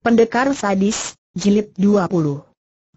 Pendekar Sadis, Jilid 20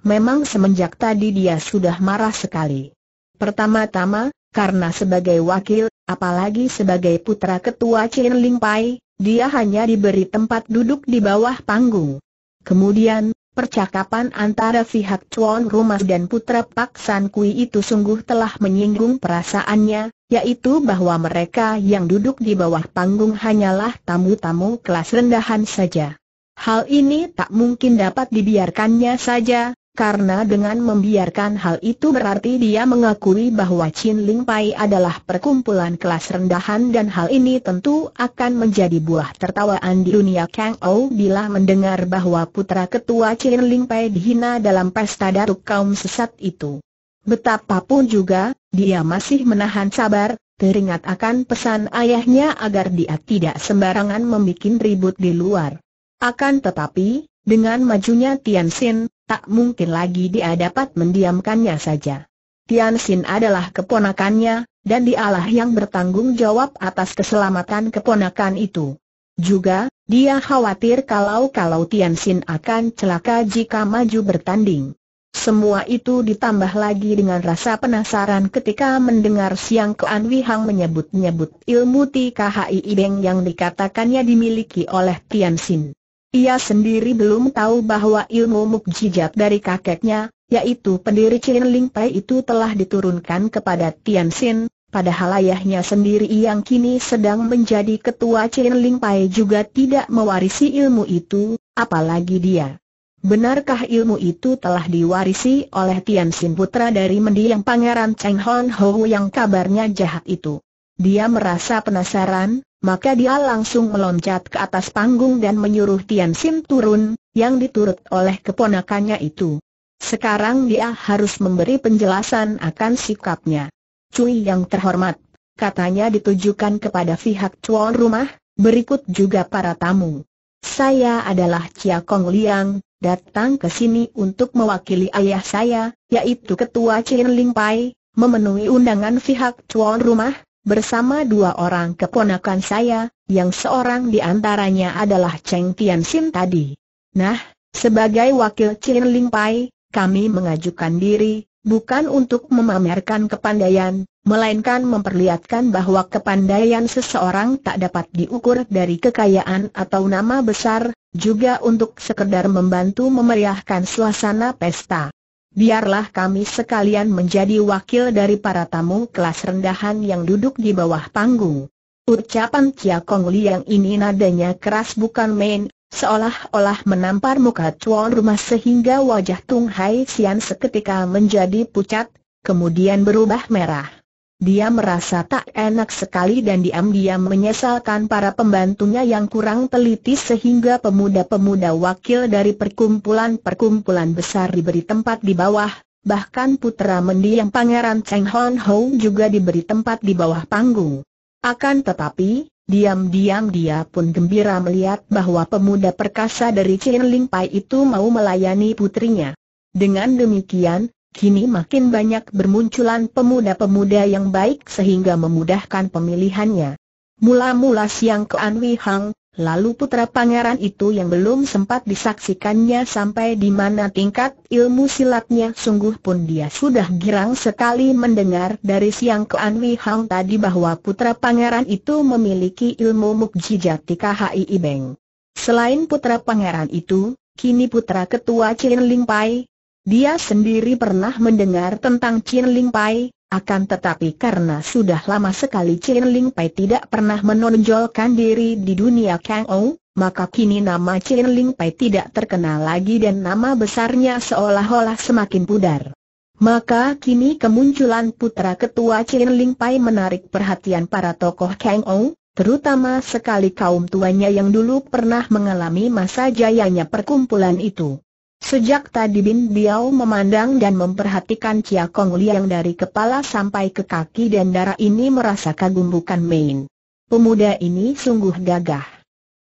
Memang semenjak tadi dia sudah marah sekali. Pertama-tama, karena sebagai wakil, apalagi sebagai putra ketua Chin Ling Pai, dia hanya diberi tempat duduk di bawah panggung. Kemudian, percakapan antara pihak Chuan Rumah dan putra Pak San Kui itu sungguh telah menyinggung perasaannya, yaitu bahwa mereka yang duduk di bawah panggung hanyalah tamu-tamu kelas rendahan saja. Hal ini tak mungkin dapat dibiarkannya saja, karena dengan membiarkan hal itu berarti dia mengakui bahwa Chin Ling Pai adalah perkumpulan kelas rendahan dan hal ini tentu akan menjadi buah tertawaan di dunia Kang Ou bila mendengar bahwa putra ketua Chin Ling Pai dihina dalam pesta datuk kaum sesat itu. Betapapun juga, dia masih menahan sabar, teringat akan pesan ayahnya agar dia tidak sembarangan membuat ribut di luar. Akan tetapi, dengan majunya Tian Xin, tak mungkin lagi dia dapat mendiamkannya saja. Tian Xin adalah keponakannya, dan dialah yang bertanggung jawab atas keselamatan keponakan itu. Juga, dia khawatir kalau-kalau Tian Xin akan celaka jika maju bertanding. Semua itu ditambah lagi dengan rasa penasaran ketika mendengar Siang Kuan Wihang menyebut-nyebut ilmu TKHI Ibeng yang dikatakannya dimiliki oleh Tian Xin. Ia sendiri belum tahu bahwa ilmu mukjizat dari kakeknya, yaitu pendiri Chin Ling Pai itu telah diturunkan kepada Tian Xin, padahal ayahnya sendiri yang kini sedang menjadi ketua Chen Ling Pai juga tidak mewarisi ilmu itu, apalagi dia. Benarkah ilmu itu telah diwarisi oleh Tian Xin putra dari mendiang pangeran Cheng Hon Ho yang kabarnya jahat itu? Dia merasa penasaran, maka dia langsung meloncat ke atas panggung dan menyuruh Tian Sim turun, yang diturut oleh keponakannya itu. Sekarang dia harus memberi penjelasan akan sikapnya. Cui yang terhormat, katanya ditujukan kepada pihak tuan rumah, berikut juga para tamu. Saya adalah Chia Kong Liang, datang ke sini untuk mewakili ayah saya, yaitu Ketua Chin Ling Pai, memenuhi undangan pihak tuan rumah, bersama dua orang keponakan saya, yang seorang di antaranya adalah Cheng Tian Sin tadi. Nah, sebagai wakil Chin Ling Pai, kami mengajukan diri, bukan untuk memamerkan kepandaian, melainkan memperlihatkan bahwa kepandaian seseorang tak dapat diukur dari kekayaan atau nama besar, juga untuk sekedar membantu memeriahkan suasana pesta biarlah kami sekalian menjadi wakil dari para tamu kelas rendahan yang duduk di bawah panggung. Ucapan Chia Kong Liang ini nadanya keras bukan main, seolah-olah menampar muka tuan rumah sehingga wajah Tung Hai Sian seketika menjadi pucat, kemudian berubah merah. Dia merasa tak enak sekali dan diam-diam menyesalkan para pembantunya yang kurang teliti sehingga pemuda-pemuda wakil dari perkumpulan-perkumpulan besar diberi tempat di bawah, bahkan putra mendiang pangeran Cheng Hon Ho juga diberi tempat di bawah panggung. Akan tetapi, Diam-diam dia pun gembira melihat bahwa pemuda perkasa dari Chin Ling Pai itu mau melayani putrinya. Dengan demikian, Kini makin banyak bermunculan pemuda-pemuda yang baik sehingga memudahkan pemilihannya. Mula-mula siang ke Anwi Hang, lalu putra pangeran itu yang belum sempat disaksikannya sampai di mana tingkat ilmu silatnya sungguh pun dia sudah girang sekali mendengar dari siang ke Anwi Hang tadi bahwa putra pangeran itu memiliki ilmu mukjizat KHI ibeng. Selain putra pangeran itu, kini putra ketua Chin Ling Pai, dia sendiri pernah mendengar tentang Chin Ling Pai, akan tetapi karena sudah lama sekali Chin Ling Pai tidak pernah menonjolkan diri di dunia Kang Ou, maka kini nama Chin Ling Pai tidak terkenal lagi dan nama besarnya seolah-olah semakin pudar. Maka kini kemunculan putra ketua Chin Ling Pai menarik perhatian para tokoh Kang Ou, terutama sekali kaum tuanya yang dulu pernah mengalami masa jayanya perkumpulan itu. Sejak tadi Bin Biao memandang dan memperhatikan Chia Kong Liang dari kepala sampai ke kaki dan darah ini merasa kagum bukan main. Pemuda ini sungguh gagah.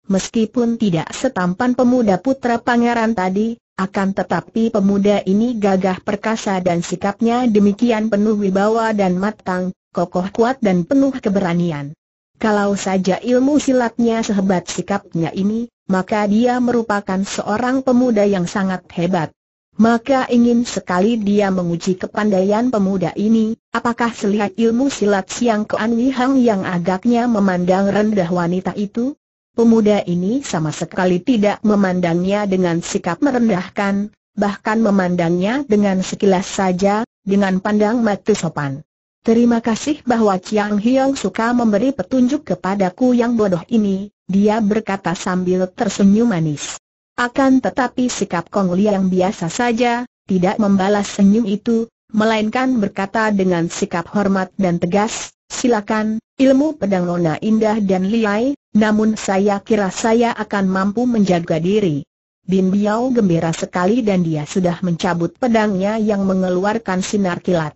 Meskipun tidak setampan pemuda putra pangeran tadi, akan tetapi pemuda ini gagah perkasa dan sikapnya demikian penuh wibawa dan matang, kokoh kuat dan penuh keberanian. Kalau saja ilmu silatnya sehebat sikapnya ini, maka dia merupakan seorang pemuda yang sangat hebat. Maka ingin sekali dia menguji kepandaian pemuda ini, apakah selihat ilmu silat Siang Kuan Hang yang agaknya memandang rendah wanita itu? Pemuda ini sama sekali tidak memandangnya dengan sikap merendahkan, bahkan memandangnya dengan sekilas saja, dengan pandang mata sopan. Terima kasih bahwa Chiang Hiong suka memberi petunjuk kepadaku yang bodoh ini, dia berkata sambil tersenyum manis. Akan tetapi sikap Kong Liang biasa saja, tidak membalas senyum itu, melainkan berkata dengan sikap hormat dan tegas, silakan, ilmu pedang Nona Indah dan Liai, namun saya kira saya akan mampu menjaga diri. Bin Biao gembira sekali dan dia sudah mencabut pedangnya yang mengeluarkan sinar kilat.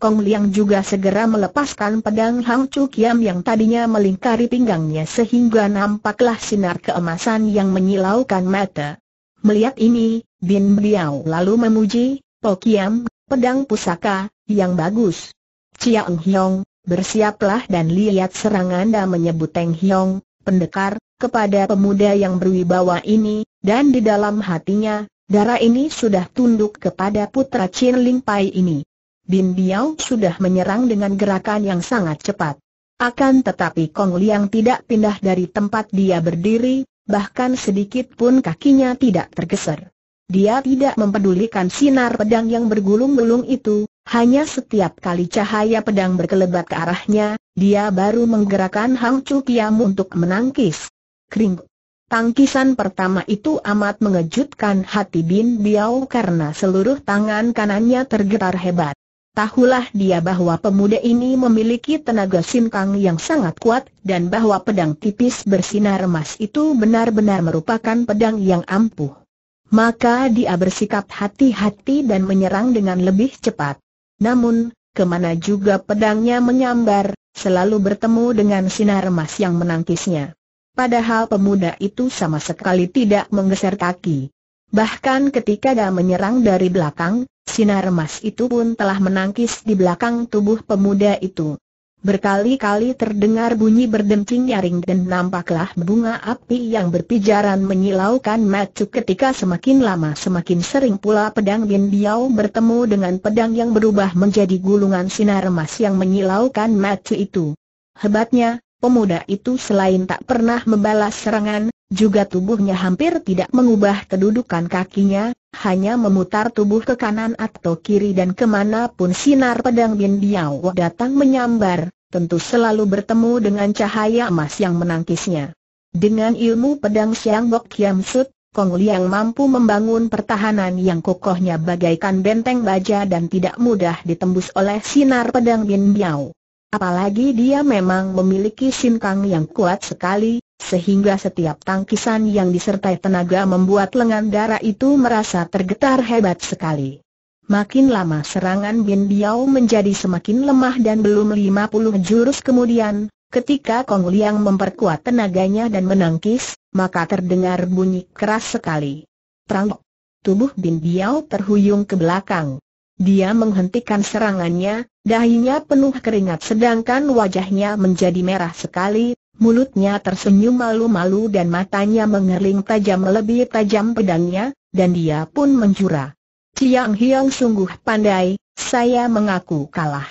Kong Liang juga segera melepaskan pedang Hang Chu Kiam yang tadinya melingkari pinggangnya sehingga nampaklah sinar keemasan yang menyilaukan mata. Melihat ini, Bin Biao lalu memuji, Po oh Kiam, pedang pusaka, yang bagus. Eng Hiong, bersiaplah dan lihat serangan. dan menyebut Teng Hiong, pendekar, kepada pemuda yang berwibawa ini, dan di dalam hatinya, darah ini sudah tunduk kepada putra Chin Ling Pai ini. Bin Biao sudah menyerang dengan gerakan yang sangat cepat. Akan tetapi Kong Liang tidak pindah dari tempat dia berdiri, bahkan sedikit pun kakinya tidak tergeser. Dia tidak mempedulikan sinar pedang yang bergulung-gulung itu, hanya setiap kali cahaya pedang berkelebat ke arahnya, dia baru menggerakkan Hang Chu Kiam untuk menangkis. Kring. Tangkisan pertama itu amat mengejutkan hati Bin Biao karena seluruh tangan kanannya tergetar hebat. Tahulah dia bahwa pemuda ini memiliki tenaga sinkang yang sangat kuat, dan bahwa pedang tipis bersinar emas itu benar-benar merupakan pedang yang ampuh. Maka dia bersikap hati-hati dan menyerang dengan lebih cepat. Namun, kemana juga pedangnya menyambar, selalu bertemu dengan sinar emas yang menangkisnya. Padahal pemuda itu sama sekali tidak menggeser kaki. Bahkan ketika dia menyerang dari belakang, sinar emas itu pun telah menangkis di belakang tubuh pemuda itu. Berkali-kali terdengar bunyi berdenting nyaring dan nampaklah bunga api yang berpijaran menyilaukan macu ketika semakin lama semakin sering pula pedang Bin Biao bertemu dengan pedang yang berubah menjadi gulungan sinar emas yang menyilaukan macu itu. Hebatnya, pemuda itu selain tak pernah membalas serangan, juga tubuhnya hampir tidak mengubah kedudukan kakinya, hanya memutar tubuh ke kanan atau kiri dan kemanapun sinar pedang Bin Diao datang menyambar, tentu selalu bertemu dengan cahaya emas yang menangkisnya. Dengan ilmu pedang Siang Bok Kiam Sut, Kong Liang mampu membangun pertahanan yang kokohnya bagaikan benteng baja dan tidak mudah ditembus oleh sinar pedang Bin Biao. Apalagi dia memang memiliki sinkang yang kuat sekali, sehingga setiap tangkisan yang disertai tenaga membuat lengan darah itu merasa tergetar hebat sekali. Makin lama serangan Bin Biao menjadi semakin lemah dan belum 50 jurus kemudian, ketika Kong Liang memperkuat tenaganya dan menangkis, maka terdengar bunyi keras sekali. Prang! Tubuh Bin Biao terhuyung ke belakang. Dia menghentikan serangannya, dahinya penuh keringat sedangkan wajahnya menjadi merah sekali, mulutnya tersenyum malu-malu dan matanya mengerling tajam lebih tajam pedangnya, dan dia pun menjura. Tiang Hiang sungguh pandai, saya mengaku kalah.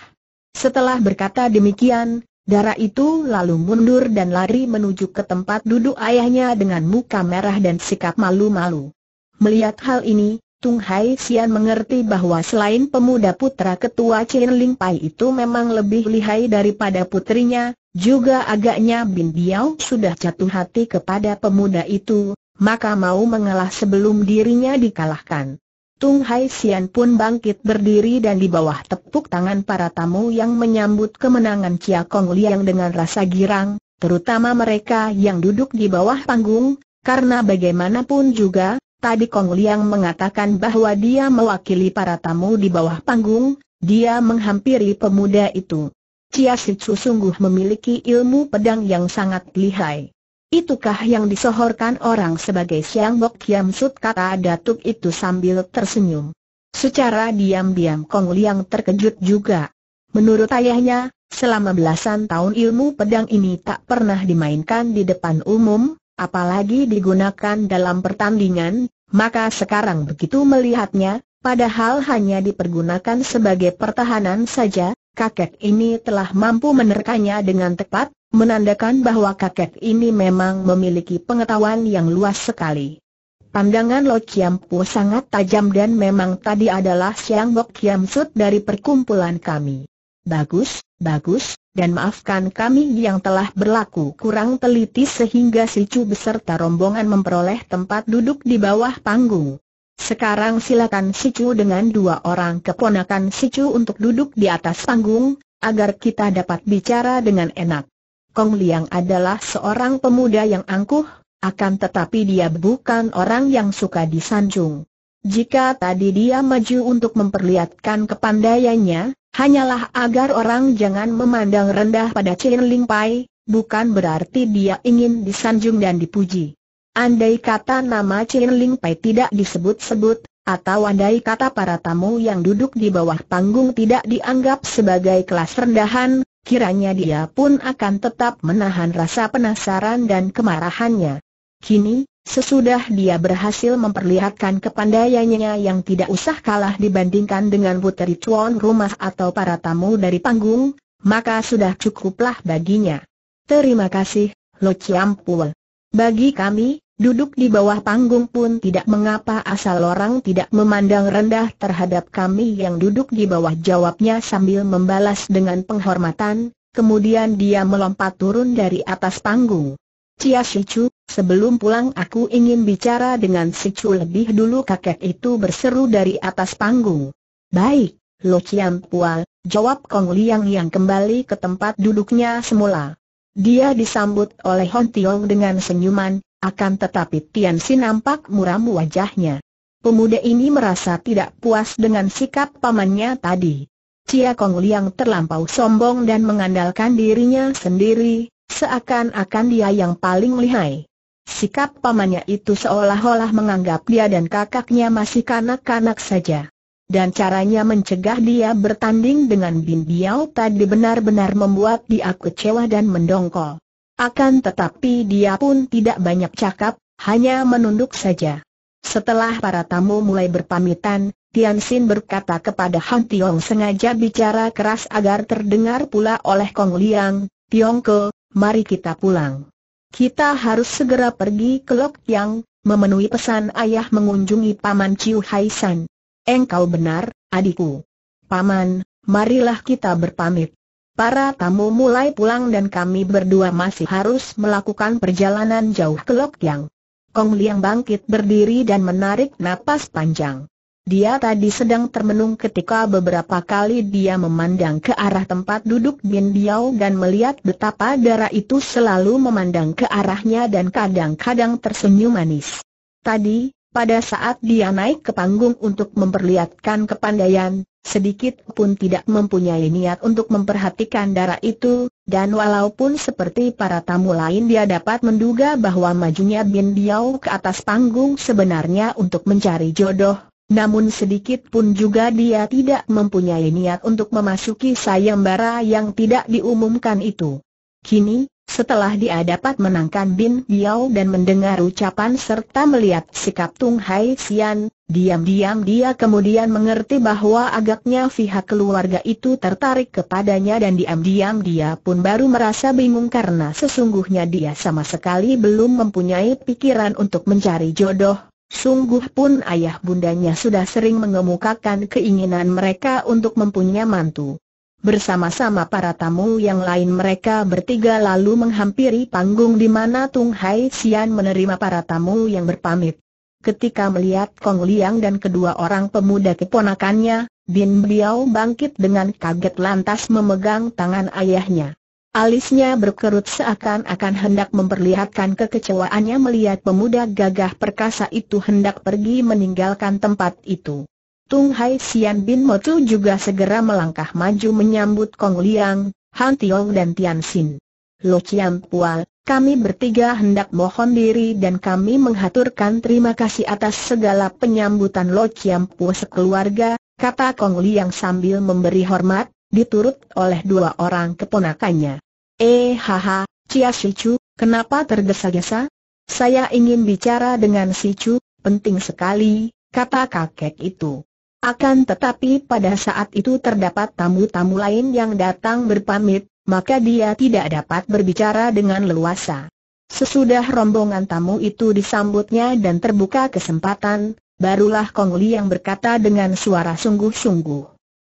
Setelah berkata demikian, darah itu lalu mundur dan lari menuju ke tempat duduk ayahnya dengan muka merah dan sikap malu-malu. Melihat hal ini, Tung Hai Xian mengerti bahwa selain pemuda putra ketua Chen Ling Pai itu memang lebih lihai daripada putrinya, juga agaknya Bin Biao sudah jatuh hati kepada pemuda itu, maka mau mengalah sebelum dirinya dikalahkan. Tung Hai Sian pun bangkit berdiri dan di bawah tepuk tangan para tamu yang menyambut kemenangan Chia Kong Liang dengan rasa girang, terutama mereka yang duduk di bawah panggung, karena bagaimanapun juga, tadi Kong Liang mengatakan bahwa dia mewakili para tamu di bawah panggung, dia menghampiri pemuda itu. Chia Sitsu sungguh memiliki ilmu pedang yang sangat lihai. Itukah yang disohorkan orang sebagai Siang Bok Kiam Sut kata Datuk itu sambil tersenyum. Secara diam-diam Kong Liang terkejut juga. Menurut ayahnya, selama belasan tahun ilmu pedang ini tak pernah dimainkan di depan umum, apalagi digunakan dalam pertandingan, maka sekarang begitu melihatnya, padahal hanya dipergunakan sebagai pertahanan saja, kakek ini telah mampu menerkanya dengan tepat, menandakan bahwa kakek ini memang memiliki pengetahuan yang luas sekali. Pandangan Lo Chiam Pu sangat tajam dan memang tadi adalah Siang Bok Kiam Sut dari perkumpulan kami. Bagus, bagus, dan maafkan kami yang telah berlaku kurang teliti sehingga si Chu beserta rombongan memperoleh tempat duduk di bawah panggung. Sekarang silakan Sicu dengan dua orang keponakan Sicu untuk duduk di atas panggung, agar kita dapat bicara dengan enak. Kong Liang adalah seorang pemuda yang angkuh, akan tetapi dia bukan orang yang suka disanjung. Jika tadi dia maju untuk memperlihatkan kepandaiannya, hanyalah agar orang jangan memandang rendah pada Chen Ling Pai, bukan berarti dia ingin disanjung dan dipuji. Andai kata nama Chin Ling Pai tidak disebut-sebut, atau andai kata para tamu yang duduk di bawah panggung tidak dianggap sebagai kelas rendahan, kiranya dia pun akan tetap menahan rasa penasaran dan kemarahannya. Kini, sesudah dia berhasil memperlihatkan kepandaiannya yang tidak usah kalah dibandingkan dengan puteri cuan rumah atau para tamu dari panggung, maka sudah cukuplah baginya. Terima kasih, Lo Chiampul. Bagi kami, Duduk di bawah panggung pun tidak mengapa asal orang tidak memandang rendah terhadap kami yang duduk di bawah jawabnya sambil membalas dengan penghormatan, kemudian dia melompat turun dari atas panggung. Cia Sicu, sebelum pulang aku ingin bicara dengan Sicu lebih dulu kakek itu berseru dari atas panggung. Baik, Lo Chiam Pual, jawab Kong Liang yang kembali ke tempat duduknya semula. Dia disambut oleh Hon Tiong dengan senyuman, akan tetapi Tian Si nampak muram wajahnya. Pemuda ini merasa tidak puas dengan sikap pamannya tadi. Cia Kong Liang terlampau sombong dan mengandalkan dirinya sendiri, seakan-akan dia yang paling lihai. Sikap pamannya itu seolah-olah menganggap dia dan kakaknya masih kanak-kanak saja. Dan caranya mencegah dia bertanding dengan Bin Biao tadi benar-benar membuat dia kecewa dan mendongkol. Akan tetapi dia pun tidak banyak cakap, hanya menunduk saja. Setelah para tamu mulai berpamitan, Tian Xin berkata kepada Han Tiong sengaja bicara keras agar terdengar pula oleh Kong Liang, Tiong Ke, mari kita pulang. Kita harus segera pergi ke Lok Yang, memenuhi pesan ayah mengunjungi Paman Chiu Hai San. Engkau benar, adikku. Paman, marilah kita berpamit. Para tamu mulai pulang dan kami berdua masih harus melakukan perjalanan jauh ke Lok Yang. Kong Liang bangkit berdiri dan menarik napas panjang. Dia tadi sedang termenung ketika beberapa kali dia memandang ke arah tempat duduk Bin Biao dan melihat betapa darah itu selalu memandang ke arahnya dan kadang-kadang tersenyum manis. Tadi, pada saat dia naik ke panggung untuk memperlihatkan kepandaian, sedikit pun tidak mempunyai niat untuk memperhatikan darah itu, dan walaupun seperti para tamu lain dia dapat menduga bahwa majunya Bin Diao ke atas panggung sebenarnya untuk mencari jodoh, namun sedikit pun juga dia tidak mempunyai niat untuk memasuki sayembara yang tidak diumumkan itu. Kini, setelah dia dapat menangkan Bin Biao dan mendengar ucapan serta melihat sikap Tung Hai Xian, diam-diam dia kemudian mengerti bahwa agaknya pihak keluarga itu tertarik kepadanya dan diam-diam dia pun baru merasa bingung karena sesungguhnya dia sama sekali belum mempunyai pikiran untuk mencari jodoh. Sungguh pun ayah bundanya sudah sering mengemukakan keinginan mereka untuk mempunyai mantu. Bersama-sama para tamu yang lain mereka bertiga lalu menghampiri panggung di mana Tung Hai Xian menerima para tamu yang berpamit. Ketika melihat Kong Liang dan kedua orang pemuda keponakannya, Bin Biao bangkit dengan kaget lantas memegang tangan ayahnya. Alisnya berkerut seakan-akan hendak memperlihatkan kekecewaannya melihat pemuda gagah perkasa itu hendak pergi meninggalkan tempat itu. Tung Hai Sian Bin Motu juga segera melangkah maju menyambut Kong Liang, Han Tiong dan Tian Xin. Lo Chiam Pua, kami bertiga hendak mohon diri dan kami menghaturkan terima kasih atas segala penyambutan Lo Chiam Pua sekeluarga, kata Kong Liang sambil memberi hormat, diturut oleh dua orang keponakannya. Eh haha, Cia Si Chu, kenapa tergesa-gesa? Saya ingin bicara dengan Si Chu, penting sekali, kata kakek itu. Akan tetapi pada saat itu terdapat tamu-tamu lain yang datang berpamit, maka dia tidak dapat berbicara dengan leluasa. Sesudah rombongan tamu itu disambutnya dan terbuka kesempatan, barulah Kong Li yang berkata dengan suara sungguh-sungguh.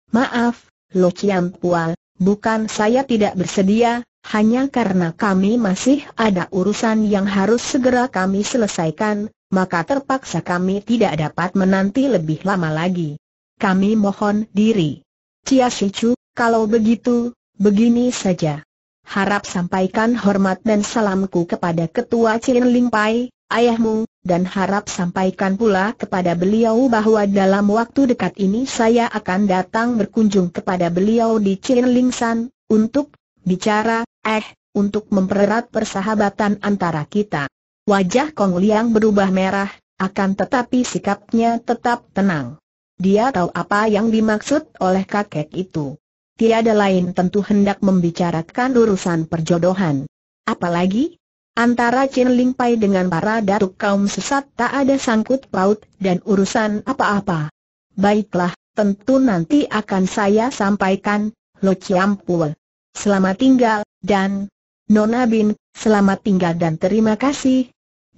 Maaf, Lo Chiam Pual, bukan saya tidak bersedia, hanya karena kami masih ada urusan yang harus segera kami selesaikan, maka terpaksa kami tidak dapat menanti lebih lama lagi. Kami mohon diri. Cia Sicu, kalau begitu, begini saja. Harap sampaikan hormat dan salamku kepada Ketua Ling Pai, ayahmu, dan harap sampaikan pula kepada beliau bahwa dalam waktu dekat ini saya akan datang berkunjung kepada beliau di Ling San, untuk bicara, eh, untuk mempererat persahabatan antara kita. Wajah Kong Liang berubah merah, akan tetapi sikapnya tetap tenang. Dia tahu apa yang dimaksud oleh kakek itu. Tiada lain tentu hendak membicarakan urusan perjodohan. Apalagi, antara Chin Ling Pai dengan para datuk kaum sesat tak ada sangkut paut dan urusan apa-apa. Baiklah, tentu nanti akan saya sampaikan, Lo Chiam Pua. Selamat tinggal, dan Nona Bin, selamat tinggal dan terima kasih,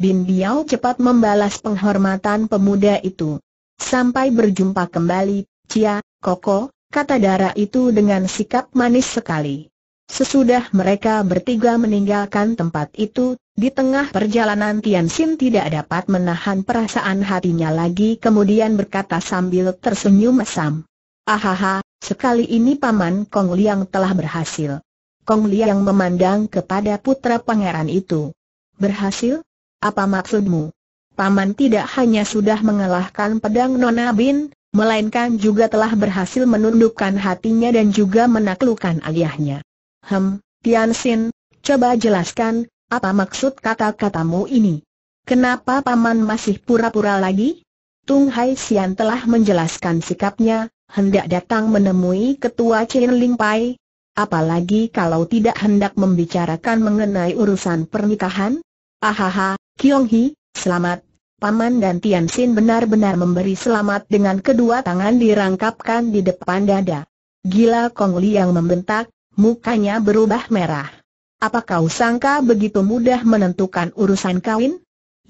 Bin Biao cepat membalas penghormatan pemuda itu. Sampai berjumpa kembali, Cia, Koko, kata Dara itu dengan sikap manis sekali. Sesudah mereka bertiga meninggalkan tempat itu, di tengah perjalanan Tian Xin tidak dapat menahan perasaan hatinya lagi kemudian berkata sambil tersenyum mesam. Ahaha, sekali ini Paman Kong Liang telah berhasil. Kong Liang memandang kepada putra pangeran itu. Berhasil? Apa maksudmu? Paman tidak hanya sudah mengalahkan pedang Nona Bin, melainkan juga telah berhasil menundukkan hatinya dan juga menaklukkan ayahnya. Hem, Tian coba jelaskan, apa maksud kata-katamu ini? Kenapa Paman masih pura-pura lagi? Tung Hai Xian telah menjelaskan sikapnya, hendak datang menemui ketua Chen Ling Pai. Apalagi kalau tidak hendak membicarakan mengenai urusan pernikahan? Ahaha, Kiong Hi, selamat. Paman dan Tian Xin benar-benar memberi selamat dengan kedua tangan dirangkapkan di depan dada. Gila Kong Li yang membentak, mukanya berubah merah. Apa kau sangka begitu mudah menentukan urusan kawin?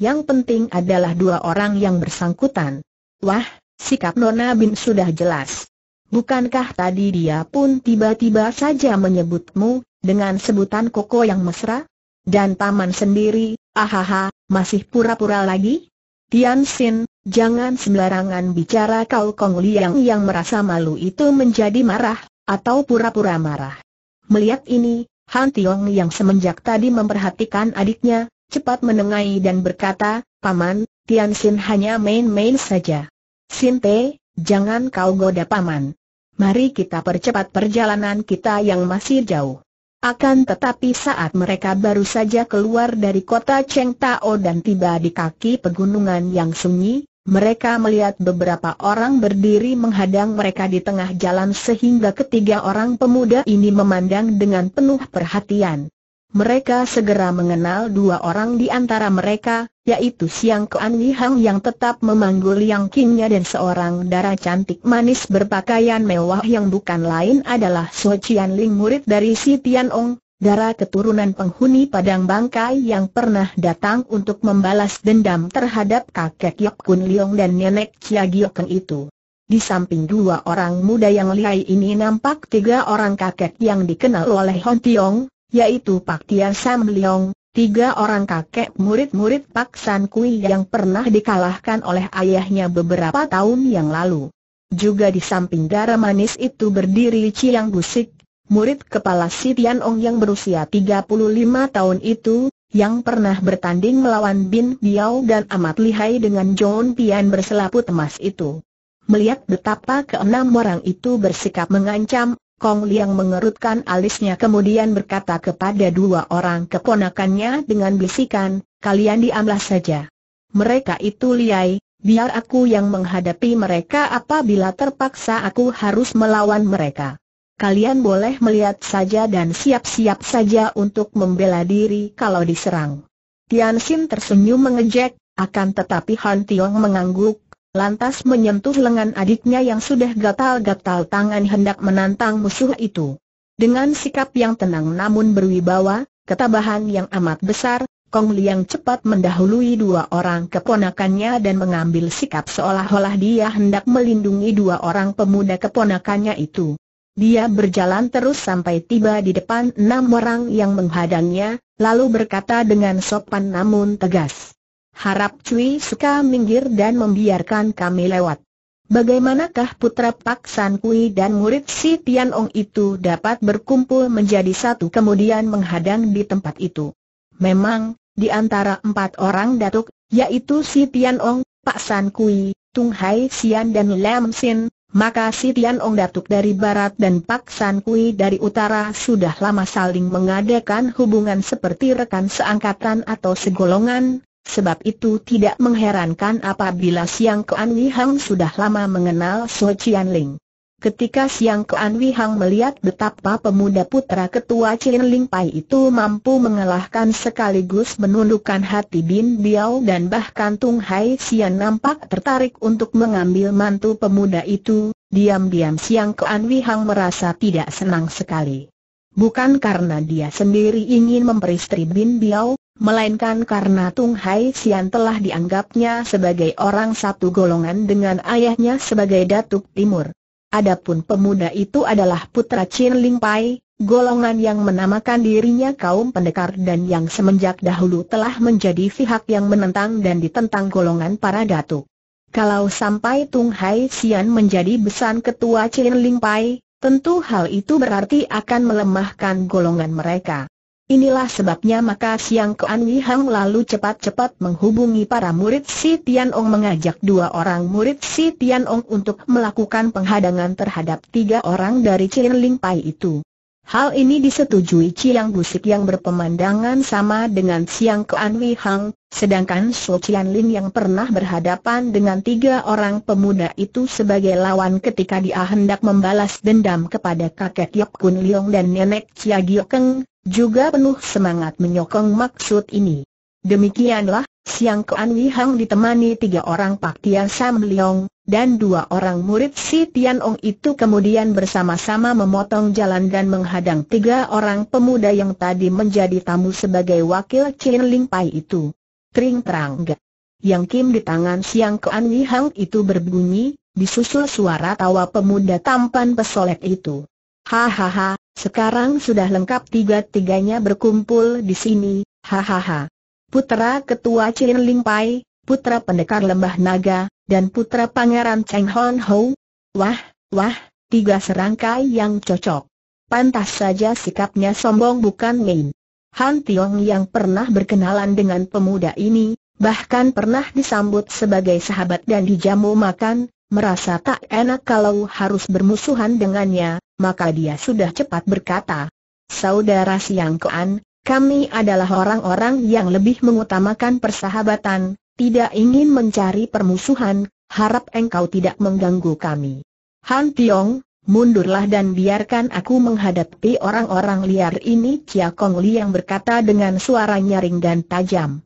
Yang penting adalah dua orang yang bersangkutan. Wah, sikap Nona Bin sudah jelas. Bukankah tadi dia pun tiba-tiba saja menyebutmu, dengan sebutan koko yang mesra? Dan paman sendiri, Ahaha, masih pura-pura lagi? Tian Xin, jangan sembarangan bicara kau Kong Liang yang merasa malu itu menjadi marah, atau pura-pura marah. Melihat ini, Han Tiong yang semenjak tadi memperhatikan adiknya, cepat menengahi dan berkata, Paman, Tian Xin hanya main-main saja. Xin Te, jangan kau goda Paman. Mari kita percepat perjalanan kita yang masih jauh. Akan tetapi saat mereka baru saja keluar dari kota Cheng Tao dan tiba di kaki pegunungan yang sunyi, mereka melihat beberapa orang berdiri menghadang mereka di tengah jalan sehingga ketiga orang pemuda ini memandang dengan penuh perhatian mereka segera mengenal dua orang di antara mereka, yaitu Siang Kuan Liang yang tetap memanggul Yang Kingnya dan seorang darah cantik manis berpakaian mewah yang bukan lain adalah Suo Qian Ling murid dari Si Tian Ong, darah keturunan penghuni Padang Bangkai yang pernah datang untuk membalas dendam terhadap kakek Yok Kun Leong dan nenek Chia Giokeng itu. Di samping dua orang muda yang lihai ini nampak tiga orang kakek yang dikenal oleh Hon Tiong, yaitu Pak Tian Sam Leong, tiga orang kakek murid-murid Pak San Kui yang pernah dikalahkan oleh ayahnya beberapa tahun yang lalu. Juga di samping darah manis itu berdiri Chiang busik, murid kepala Si Tian Ong yang berusia 35 tahun itu, yang pernah bertanding melawan Bin Biao dan amat lihai dengan John Pian berselaput emas itu. Melihat betapa keenam orang itu bersikap mengancam, Kong Liang mengerutkan alisnya kemudian berkata kepada dua orang keponakannya dengan bisikan, kalian diamlah saja. Mereka itu liai, biar aku yang menghadapi mereka apabila terpaksa aku harus melawan mereka. Kalian boleh melihat saja dan siap-siap saja untuk membela diri kalau diserang. Tian Xin tersenyum mengejek, akan tetapi Han Tiong mengangguk, lantas menyentuh lengan adiknya yang sudah gatal-gatal tangan hendak menantang musuh itu. Dengan sikap yang tenang namun berwibawa, ketabahan yang amat besar, Kong Liang cepat mendahului dua orang keponakannya dan mengambil sikap seolah-olah dia hendak melindungi dua orang pemuda keponakannya itu. Dia berjalan terus sampai tiba di depan enam orang yang menghadangnya, lalu berkata dengan sopan namun tegas. Harap Cui Suka minggir dan membiarkan kami lewat. Bagaimanakah putra Pak San Kui dan murid si Tian Ong itu dapat berkumpul menjadi satu kemudian menghadang di tempat itu? Memang, di antara empat orang datuk, yaitu si Tian Ong, Pak San Kui, Tung Hai Sian dan Lam Sin, maka si Tian Ong datuk dari barat dan Pak San Kui dari utara sudah lama saling mengadakan hubungan seperti rekan seangkatan atau segolongan, Sebab itu tidak mengherankan apabila Siang Kuan Wei Hang sudah lama mengenal So Chian Ling. Ketika Siang Kuan Wei Hang melihat betapa pemuda putra ketua Chian Ling Pai itu mampu mengalahkan sekaligus menundukkan hati Bin Biao dan bahkan Tung Hai Sian nampak tertarik untuk mengambil mantu pemuda itu, diam-diam Siang Kuan Wei Hang merasa tidak senang sekali. Bukan karena dia sendiri ingin memperistri Bin Biao, melainkan karena Tung Hai Sian telah dianggapnya sebagai orang satu golongan dengan ayahnya sebagai Datuk Timur. Adapun pemuda itu adalah putra Chin Ling Pai, golongan yang menamakan dirinya kaum pendekar dan yang semenjak dahulu telah menjadi pihak yang menentang dan ditentang golongan para datuk. Kalau sampai Tung Hai Xian menjadi besan ketua Chin Ling Pai, tentu hal itu berarti akan melemahkan golongan mereka. Inilah sebabnya maka Siang Ke An Wihang lalu cepat-cepat menghubungi para murid Si Tian Ong mengajak dua orang murid Si Tian Ong untuk melakukan penghadangan terhadap tiga orang dari Chin Ling Pai itu. Hal ini disetujui Chiang Busik yang berpemandangan sama dengan Siang Ke An Wihang, sedangkan Su Cian Lin yang pernah berhadapan dengan tiga orang pemuda itu sebagai lawan ketika dia hendak membalas dendam kepada kakek Yop Kun Leong dan nenek Chia Gio Keng, juga penuh semangat menyokong maksud ini. Demikianlah, Siang Kuan ditemani tiga orang Pak Tian Sam Leong, dan dua orang murid si Tian Ong itu kemudian bersama-sama memotong jalan dan menghadang tiga orang pemuda yang tadi menjadi tamu sebagai wakil Chin Ling Pai itu. Tring terang gak. Yang Kim di tangan Siang Kuan Hang itu berbunyi, disusul suara tawa pemuda tampan pesolek itu. Hahaha, sekarang sudah lengkap tiga-tiganya berkumpul di sini, hahaha. Putra Ketua Chin Ling Pai, Putra Pendekar Lembah Naga, dan Putra Pangeran Cheng Hon Ho. Wah, wah, tiga serangkai yang cocok. Pantas saja sikapnya sombong bukan main. Han Tiong yang pernah berkenalan dengan pemuda ini, bahkan pernah disambut sebagai sahabat dan dijamu makan, merasa tak enak kalau harus bermusuhan dengannya, maka dia sudah cepat berkata, Saudara Siang Kean, kami adalah orang-orang yang lebih mengutamakan persahabatan, tidak ingin mencari permusuhan, harap engkau tidak mengganggu kami. Han Tiong, mundurlah dan biarkan aku menghadapi orang-orang liar ini Chia Kong Li yang berkata dengan suara nyaring dan tajam.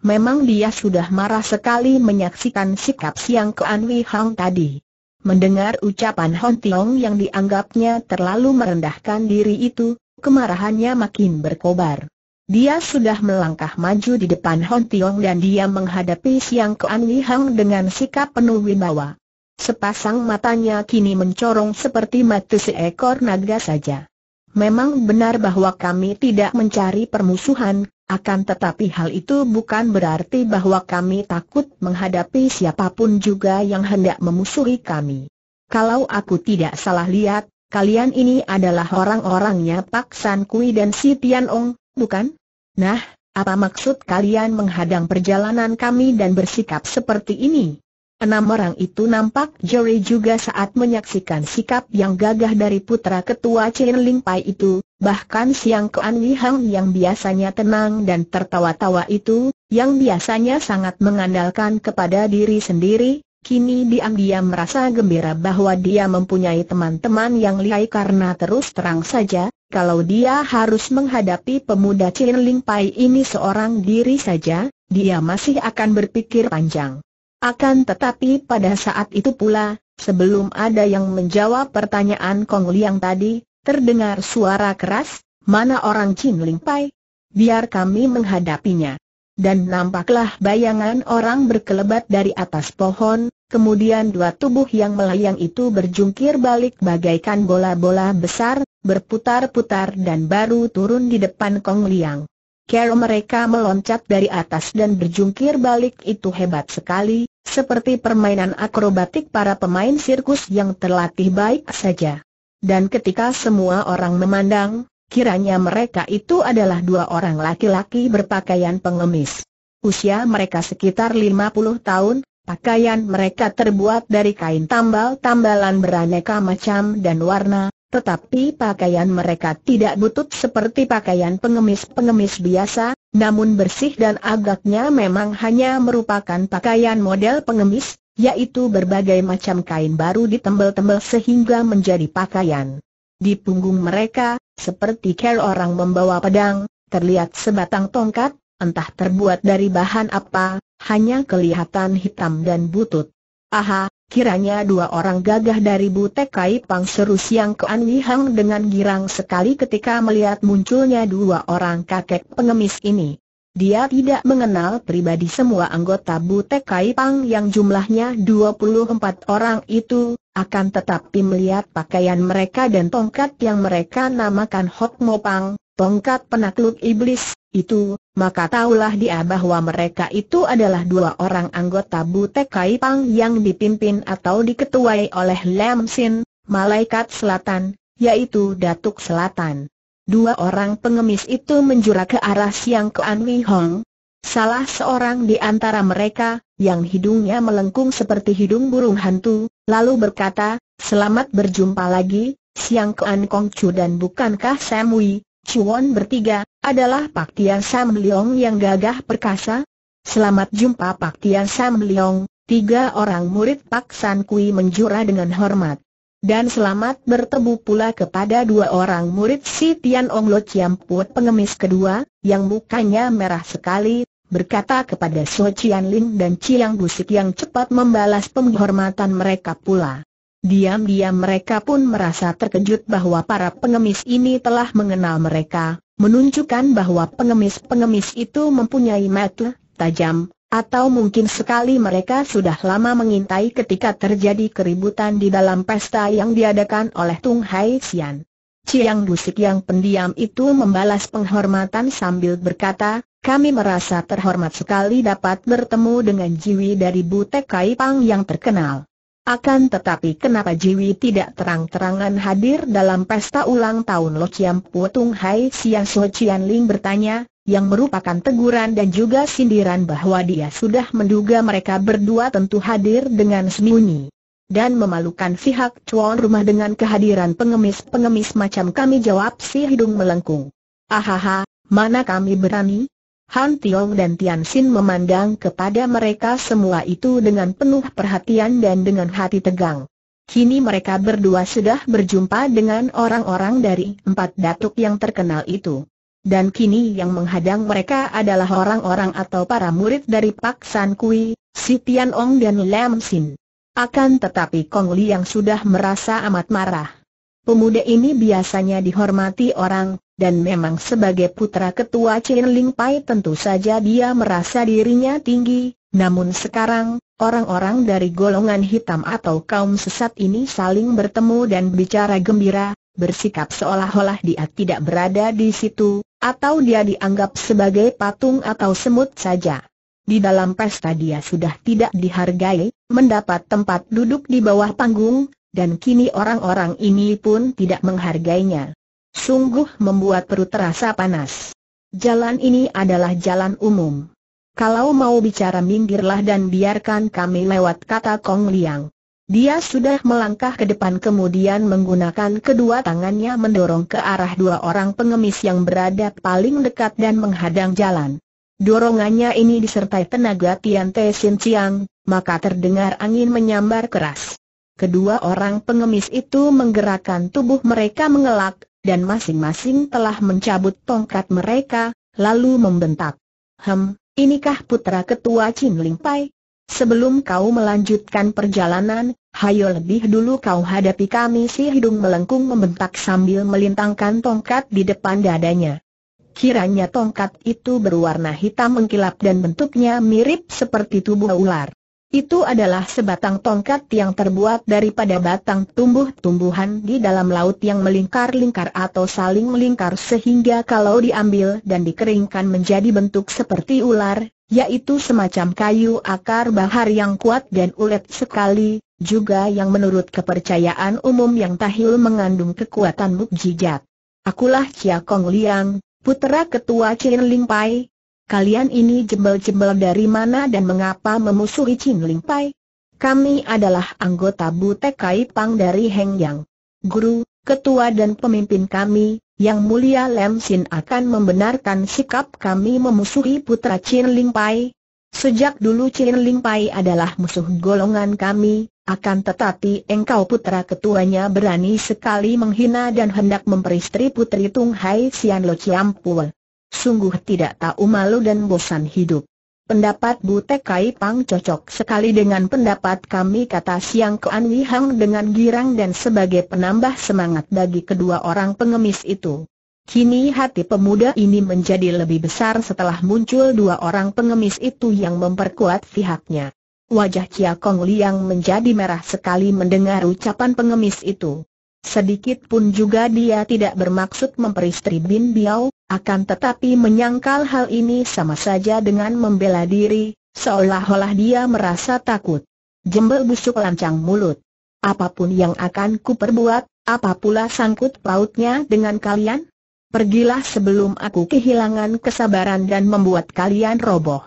Memang dia sudah marah sekali menyaksikan sikap Siang ke Wei Hang tadi. Mendengar ucapan Hon Tiong yang dianggapnya terlalu merendahkan diri itu, kemarahannya makin berkobar. Dia sudah melangkah maju di depan Hon Tiong dan dia menghadapi Siang ke Wei Hang dengan sikap penuh wibawa. Sepasang matanya kini mencorong seperti mata seekor naga saja. Memang benar bahwa kami tidak mencari permusuhan, akan tetapi hal itu bukan berarti bahwa kami takut menghadapi siapapun juga yang hendak memusuhi kami. Kalau aku tidak salah lihat, kalian ini adalah orang-orangnya Pak San Kui dan Si Tian Ong, bukan? Nah, apa maksud kalian menghadang perjalanan kami dan bersikap seperti ini? Enam orang itu nampak jerry juga saat menyaksikan sikap yang gagah dari putra ketua Chen Ling Pai itu, bahkan Siang Kuan Wi Hang yang biasanya tenang dan tertawa-tawa itu, yang biasanya sangat mengandalkan kepada diri sendiri, kini diam-diam merasa gembira bahwa dia mempunyai teman-teman yang lihai karena terus terang saja, kalau dia harus menghadapi pemuda Chen Ling Pai ini seorang diri saja, dia masih akan berpikir panjang. Akan tetapi pada saat itu pula, sebelum ada yang menjawab pertanyaan Kong Liang tadi, terdengar suara keras, mana orang Chin Ling Pai? Biar kami menghadapinya. Dan nampaklah bayangan orang berkelebat dari atas pohon, kemudian dua tubuh yang melayang itu berjungkir balik bagaikan bola-bola besar, berputar-putar dan baru turun di depan Kong Liang. Cara mereka meloncat dari atas dan berjungkir balik itu hebat sekali, seperti permainan akrobatik para pemain sirkus yang terlatih baik saja. Dan ketika semua orang memandang, kiranya mereka itu adalah dua orang laki-laki berpakaian pengemis. Usia mereka sekitar 50 tahun, pakaian mereka terbuat dari kain tambal-tambalan beraneka macam dan warna, tetapi pakaian mereka tidak butut seperti pakaian pengemis-pengemis biasa, namun bersih dan agaknya memang hanya merupakan pakaian model pengemis, yaitu berbagai macam kain baru ditembel-tembel sehingga menjadi pakaian. Di punggung mereka, seperti ker orang membawa pedang, terlihat sebatang tongkat, entah terbuat dari bahan apa, hanya kelihatan hitam dan butut. Aha, Kiranya dua orang gagah dari Butek Kai Pang seru Siang An Hang dengan girang sekali ketika melihat munculnya dua orang kakek pengemis ini. Dia tidak mengenal pribadi semua anggota Butek Kai Pang yang jumlahnya 24 orang itu, akan tetapi melihat pakaian mereka dan tongkat yang mereka namakan Hok Mo Pang, tongkat penakluk iblis, itu, maka taulah dia bahwa mereka itu adalah dua orang anggota Butek Kaipang yang dipimpin atau diketuai oleh Lam Sin, Malaikat Selatan, yaitu Datuk Selatan. Dua orang pengemis itu menjura ke arah Siang Kuan Wei Hong. Salah seorang di antara mereka, yang hidungnya melengkung seperti hidung burung hantu, lalu berkata, Selamat berjumpa lagi, Siang Kuan Kong Chu dan bukankah Samui, Chuan bertiga, adalah Pak Tian Sam Leong yang gagah perkasa. Selamat jumpa Pak Tian Sam Leong, tiga orang murid Pak San Kui menjura dengan hormat. Dan selamat bertemu pula kepada dua orang murid si Tian Ong Lo Chiam Put pengemis kedua, yang mukanya merah sekali, berkata kepada So Chian Lin dan Chiang Busik yang cepat membalas penghormatan mereka pula. Diam-diam mereka pun merasa terkejut bahwa para pengemis ini telah mengenal mereka, menunjukkan bahwa pengemis-pengemis itu mempunyai mata tajam, atau mungkin sekali mereka sudah lama mengintai ketika terjadi keributan di dalam pesta yang diadakan oleh Tung Hai Xian. Ciang Busik yang pendiam itu membalas penghormatan sambil berkata, kami merasa terhormat sekali dapat bertemu dengan Jiwi dari Butek Kai Pang yang terkenal. Akan tetapi kenapa Jiwi tidak terang-terangan hadir dalam pesta ulang tahun Lo Chiam Putung Hai Sia So Chian Ling bertanya, yang merupakan teguran dan juga sindiran bahwa dia sudah menduga mereka berdua tentu hadir dengan sembunyi. Dan memalukan pihak cuan rumah dengan kehadiran pengemis-pengemis macam kami jawab si hidung melengkung. Ahaha, mana kami berani? Han Tiong dan Tian Xin memandang kepada mereka semua itu dengan penuh perhatian dan dengan hati tegang. Kini mereka berdua sudah berjumpa dengan orang-orang dari empat datuk yang terkenal itu. Dan kini yang menghadang mereka adalah orang-orang atau para murid dari Pak San Kui, Si Tian Ong dan Lam Xin. Akan tetapi Kong Li yang sudah merasa amat marah. Pemuda ini biasanya dihormati orang, dan memang sebagai putra ketua Chen Ling Pai tentu saja dia merasa dirinya tinggi, namun sekarang, orang-orang dari golongan hitam atau kaum sesat ini saling bertemu dan bicara gembira, bersikap seolah-olah dia tidak berada di situ, atau dia dianggap sebagai patung atau semut saja. Di dalam pesta dia sudah tidak dihargai, mendapat tempat duduk di bawah panggung, dan kini orang-orang ini pun tidak menghargainya. Sungguh membuat perut terasa panas. Jalan ini adalah jalan umum. Kalau mau bicara minggirlah dan biarkan kami lewat kata Kong Liang. Dia sudah melangkah ke depan kemudian menggunakan kedua tangannya mendorong ke arah dua orang pengemis yang berada paling dekat dan menghadang jalan. Dorongannya ini disertai tenaga Tian Te Sin Chiang, maka terdengar angin menyambar keras. Kedua orang pengemis itu menggerakkan tubuh mereka mengelak, dan masing-masing telah mencabut tongkat mereka, lalu membentak. Hem, inikah putra ketua Chin Ling Pai? Sebelum kau melanjutkan perjalanan, hayo lebih dulu kau hadapi kami si hidung melengkung membentak sambil melintangkan tongkat di depan dadanya. Kiranya tongkat itu berwarna hitam mengkilap dan bentuknya mirip seperti tubuh ular. Itu adalah sebatang tongkat yang terbuat daripada batang tumbuh-tumbuhan di dalam laut yang melingkar-lingkar atau saling melingkar sehingga kalau diambil dan dikeringkan menjadi bentuk seperti ular, yaitu semacam kayu akar bahar yang kuat dan ulet sekali, juga yang menurut kepercayaan umum yang tahil mengandung kekuatan mukjizat. Akulah Chia Kong Liang, putera ketua Chin Ling Pai, kalian ini jebel-jebel dari mana dan mengapa memusuhi Chin Ling Pai? Kami adalah anggota Butek Kai Pang dari Heng Yang. Guru, ketua dan pemimpin kami, yang mulia Lem Sin akan membenarkan sikap kami memusuhi putra Chin Ling Pai. Sejak dulu Chin Ling Pai adalah musuh golongan kami, akan tetapi engkau putra ketuanya berani sekali menghina dan hendak memperistri putri Tung Hai Sian Lo Chiam Pul sungguh tidak tahu malu dan bosan hidup. Pendapat Bu Tekai Pang cocok sekali dengan pendapat kami kata Siang Kuan Wi Hang dengan girang dan sebagai penambah semangat bagi kedua orang pengemis itu. Kini hati pemuda ini menjadi lebih besar setelah muncul dua orang pengemis itu yang memperkuat pihaknya. Wajah Chia Kong Liang menjadi merah sekali mendengar ucapan pengemis itu. Sedikit pun juga dia tidak bermaksud memperistri Bin Biao, akan tetapi menyangkal hal ini sama saja dengan membela diri, seolah-olah dia merasa takut. Jembel busuk lancang mulut. Apapun yang akan kuperbuat, apa pula sangkut pautnya dengan kalian? Pergilah sebelum aku kehilangan kesabaran dan membuat kalian roboh.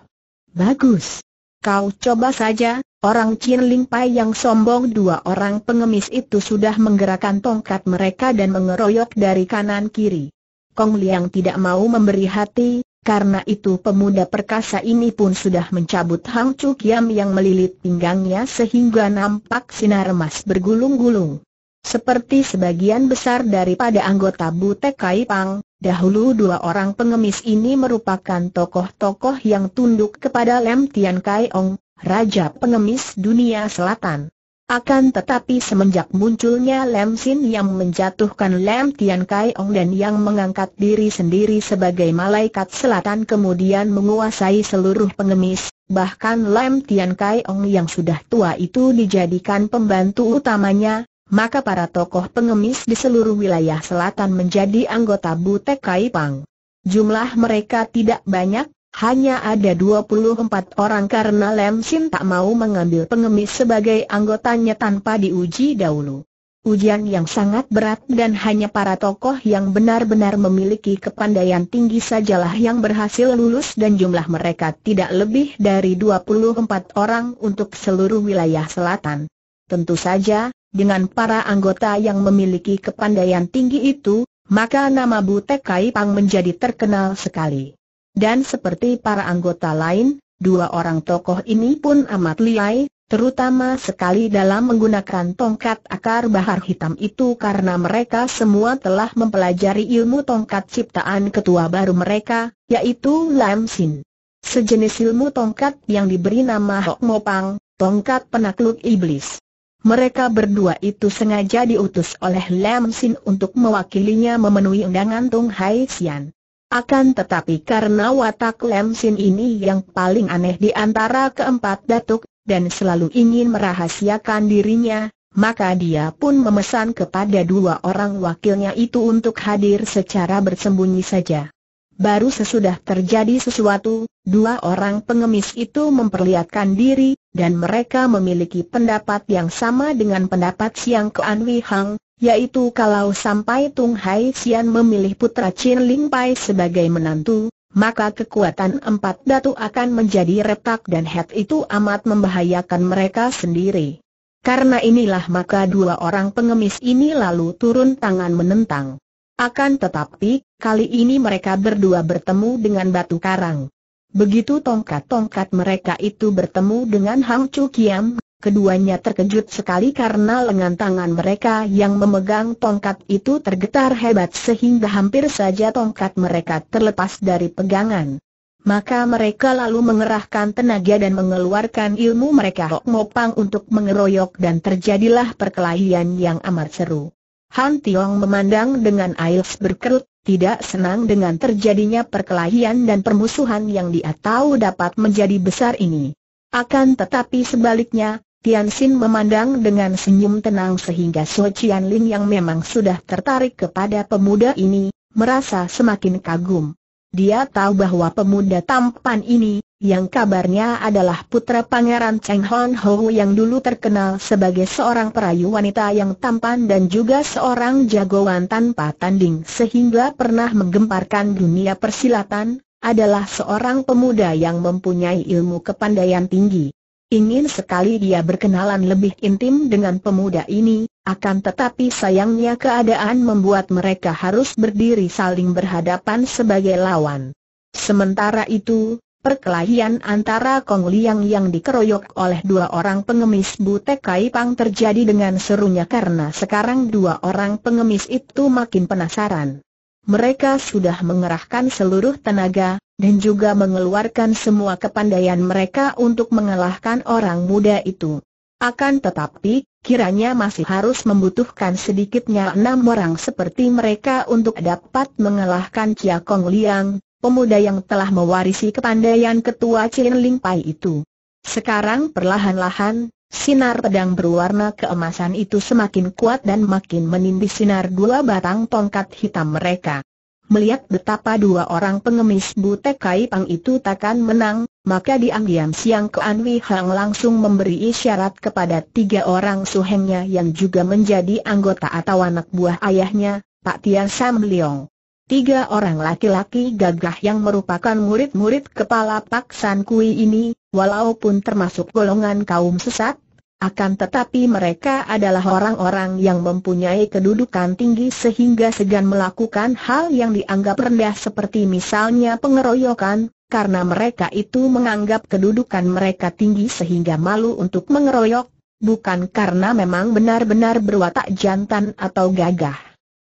Bagus. Kau coba saja, orang Chin Ling Pai yang sombong dua orang pengemis itu sudah menggerakkan tongkat mereka dan mengeroyok dari kanan kiri. Kong Liang tidak mau memberi hati, karena itu pemuda perkasa ini pun sudah mencabut Hang Chu Kiam yang melilit pinggangnya sehingga nampak sinar emas bergulung-gulung. Seperti sebagian besar daripada anggota Butek Kai Pang, Dahulu dua orang pengemis ini merupakan tokoh-tokoh yang tunduk kepada Lem Tian Kai Ong, Raja Pengemis Dunia Selatan. Akan tetapi semenjak munculnya Lem Sin yang menjatuhkan Lem Tian Kai Ong dan yang mengangkat diri sendiri sebagai malaikat selatan kemudian menguasai seluruh pengemis, bahkan Lem Tian Kai Ong yang sudah tua itu dijadikan pembantu utamanya, maka para tokoh pengemis di seluruh wilayah selatan menjadi anggota Butek Kaipang. Jumlah mereka tidak banyak, hanya ada 24 orang karena Lem Sin tak mau mengambil pengemis sebagai anggotanya tanpa diuji dahulu. Ujian yang sangat berat dan hanya para tokoh yang benar-benar memiliki kepandaian tinggi sajalah yang berhasil lulus dan jumlah mereka tidak lebih dari 24 orang untuk seluruh wilayah selatan. Tentu saja, dengan para anggota yang memiliki kepandaian tinggi itu, maka nama Butek Kai Pang menjadi terkenal sekali. Dan seperti para anggota lain, dua orang tokoh ini pun amat liai, terutama sekali dalam menggunakan tongkat akar bahar hitam itu karena mereka semua telah mempelajari ilmu tongkat ciptaan ketua baru mereka, yaitu Lam Sin. Sejenis ilmu tongkat yang diberi nama Hok Mopang, tongkat penakluk iblis. Mereka berdua itu sengaja diutus oleh Lam Sin untuk mewakilinya memenuhi undangan Tung Hai Xian. Akan tetapi karena watak Lam Sin ini yang paling aneh di antara keempat datuk, dan selalu ingin merahasiakan dirinya, maka dia pun memesan kepada dua orang wakilnya itu untuk hadir secara bersembunyi saja. Baru sesudah terjadi sesuatu, dua orang pengemis itu memperlihatkan diri, dan mereka memiliki pendapat yang sama dengan pendapat Siang Kean Wei Hang, yaitu kalau sampai Tung Hai Sian memilih putra Chin Ling Pai sebagai menantu, maka kekuatan empat datu akan menjadi retak dan head itu amat membahayakan mereka sendiri. Karena inilah maka dua orang pengemis ini lalu turun tangan menentang. Akan tetapi, kali ini mereka berdua bertemu dengan batu karang. Begitu tongkat-tongkat mereka itu bertemu dengan Hang Chu Kiam, keduanya terkejut sekali karena lengan tangan mereka yang memegang tongkat itu tergetar hebat sehingga hampir saja tongkat mereka terlepas dari pegangan. Maka mereka lalu mengerahkan tenaga dan mengeluarkan ilmu mereka Hok Mopang untuk mengeroyok dan terjadilah perkelahian yang amat seru. Han Tiong memandang dengan air berkerut, tidak senang dengan terjadinya perkelahian dan permusuhan yang dia tahu dapat menjadi besar ini. Akan tetapi sebaliknya, Tian Xin memandang dengan senyum tenang sehingga So Chian Ling yang memang sudah tertarik kepada pemuda ini, merasa semakin kagum. Dia tahu bahwa pemuda tampan ini, yang kabarnya adalah putra Pangeran Cheng Hon Ho yang dulu terkenal sebagai seorang perayu wanita yang tampan dan juga seorang jagoan tanpa tanding sehingga pernah menggemparkan dunia persilatan, adalah seorang pemuda yang mempunyai ilmu kepandaian tinggi. Ingin sekali dia berkenalan lebih intim dengan pemuda ini, akan tetapi sayangnya keadaan membuat mereka harus berdiri saling berhadapan sebagai lawan. Sementara itu, Perkelahian antara Kong Liang yang dikeroyok oleh dua orang pengemis Butek Kai Pang terjadi dengan serunya karena sekarang dua orang pengemis itu makin penasaran. Mereka sudah mengerahkan seluruh tenaga, dan juga mengeluarkan semua kepandaian mereka untuk mengalahkan orang muda itu. Akan tetapi, kiranya masih harus membutuhkan sedikitnya enam orang seperti mereka untuk dapat mengalahkan Chia Kong Liang, pemuda yang telah mewarisi kepandaian ketua Chin Ling Pai itu. Sekarang perlahan-lahan, sinar pedang berwarna keemasan itu semakin kuat dan makin menindih sinar dua batang tongkat hitam mereka. Melihat betapa dua orang pengemis butek Kai Pang itu takkan menang, maka diam-diam Siang Kuan Hang langsung memberi isyarat kepada tiga orang suhengnya yang juga menjadi anggota atau anak buah ayahnya, Pak Tian Sam Leong. Tiga orang laki-laki gagah yang merupakan murid-murid kepala Pak San Kui ini, walaupun termasuk golongan kaum sesat, akan tetapi mereka adalah orang-orang yang mempunyai kedudukan tinggi sehingga segan melakukan hal yang dianggap rendah seperti misalnya pengeroyokan, karena mereka itu menganggap kedudukan mereka tinggi sehingga malu untuk mengeroyok, bukan karena memang benar-benar berwatak jantan atau gagah.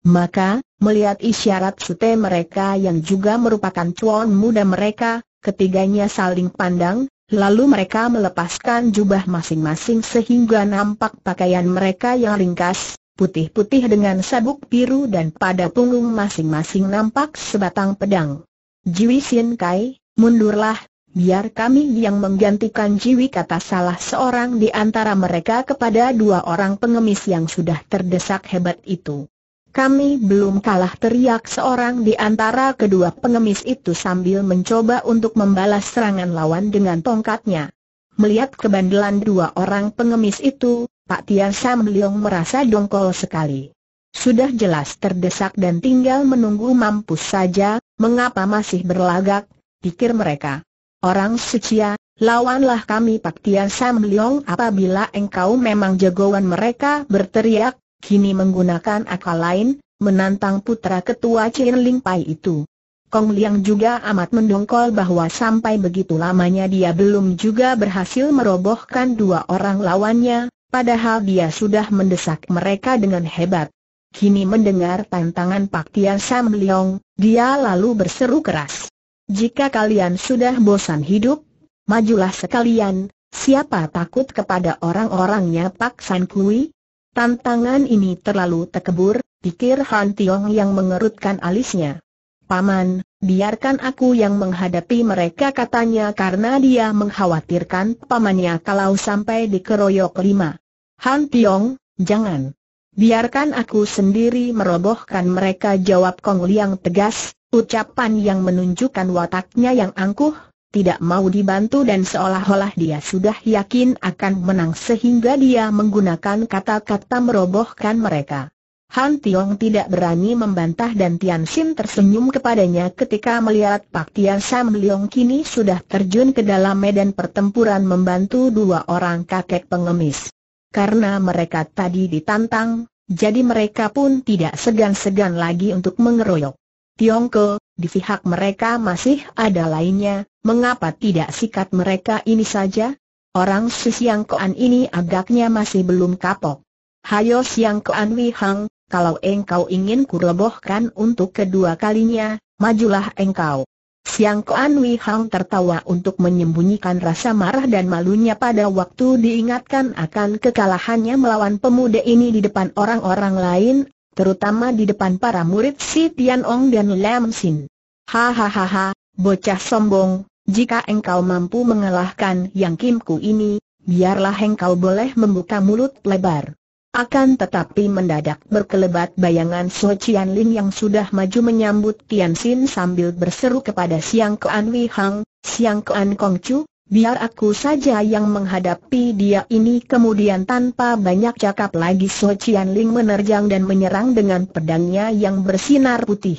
Maka, Melihat isyarat sute mereka yang juga merupakan cuan muda mereka, ketiganya saling pandang, lalu mereka melepaskan jubah masing-masing sehingga nampak pakaian mereka yang ringkas, putih-putih dengan sabuk biru dan pada punggung masing-masing nampak sebatang pedang. Jiwi Sien Kai, mundurlah, biar kami yang menggantikan Jiwi kata salah seorang di antara mereka kepada dua orang pengemis yang sudah terdesak hebat itu. Kami belum kalah teriak seorang di antara kedua pengemis itu sambil mencoba untuk membalas serangan lawan dengan tongkatnya. Melihat kebandelan dua orang pengemis itu, Pak Tian Sam Leong merasa dongkol sekali. Sudah jelas terdesak dan tinggal menunggu mampus saja, mengapa masih berlagak, pikir mereka. Orang sucia, lawanlah kami Pak Tian Sam Leong apabila engkau memang jagoan mereka berteriak, kini menggunakan akal lain, menantang putra ketua Chin Ling Pai itu. Kong Liang juga amat mendongkol bahwa sampai begitu lamanya dia belum juga berhasil merobohkan dua orang lawannya, padahal dia sudah mendesak mereka dengan hebat. Kini mendengar tantangan Pak Tian Sam Leong, dia lalu berseru keras. Jika kalian sudah bosan hidup, majulah sekalian, siapa takut kepada orang-orangnya Pak San Kui? Tantangan ini terlalu tekebur, pikir Han Tiong yang mengerutkan alisnya. Paman, biarkan aku yang menghadapi mereka katanya karena dia mengkhawatirkan pamannya kalau sampai dikeroyok lima. Han Tiong, jangan. Biarkan aku sendiri merobohkan mereka jawab Kong Liang tegas, ucapan yang menunjukkan wataknya yang angkuh, tidak mau dibantu dan seolah-olah dia sudah yakin akan menang sehingga dia menggunakan kata-kata merobohkan mereka. Han Tiong tidak berani membantah dan Tian Xin tersenyum kepadanya ketika melihat Pak Tian Sam Leong kini sudah terjun ke dalam medan pertempuran membantu dua orang kakek pengemis. Karena mereka tadi ditantang, jadi mereka pun tidak segan-segan lagi untuk mengeroyok. Tiongko, di pihak mereka masih ada lainnya, mengapa tidak sikat mereka ini saja? Orang si Siang Koan ini agaknya masih belum kapok. Hayo Siang Koan Wihang, kalau engkau ingin kurebohkan untuk kedua kalinya, majulah engkau. Siang Koan Wihang tertawa untuk menyembunyikan rasa marah dan malunya pada waktu diingatkan akan kekalahannya melawan pemuda ini di depan orang-orang lain terutama di depan para murid si Tian Ong dan Lam Sin. Hahaha, bocah sombong, jika engkau mampu mengalahkan Yang Kimku ini, biarlah engkau boleh membuka mulut lebar. Akan tetapi mendadak berkelebat bayangan So Chian Lin yang sudah maju menyambut Tian Sin sambil berseru kepada Siang Kuan Wei Hang, Siang Kuan Kong Chu, biar aku saja yang menghadapi dia ini kemudian tanpa banyak cakap lagi So Chian Ling menerjang dan menyerang dengan pedangnya yang bersinar putih.